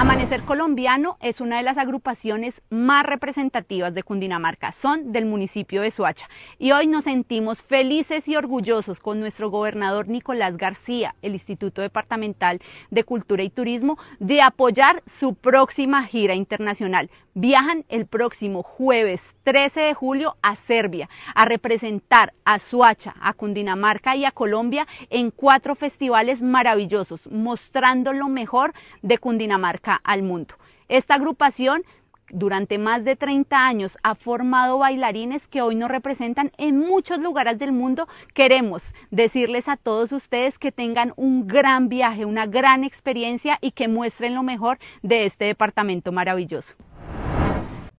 Amanecer Colombiano es una de las agrupaciones más representativas de Cundinamarca, son del municipio de Soacha. Y hoy nos sentimos felices y orgullosos con nuestro gobernador Nicolás García, el Instituto Departamental de Cultura y Turismo, de apoyar su próxima gira internacional viajan el próximo jueves 13 de julio a Serbia a representar a Suacha, a Cundinamarca y a Colombia en cuatro festivales maravillosos, mostrando lo mejor de Cundinamarca al mundo. Esta agrupación durante más de 30 años ha formado bailarines que hoy nos representan en muchos lugares del mundo. Queremos decirles a todos ustedes que tengan un gran viaje, una gran experiencia y que muestren lo mejor de este departamento maravilloso.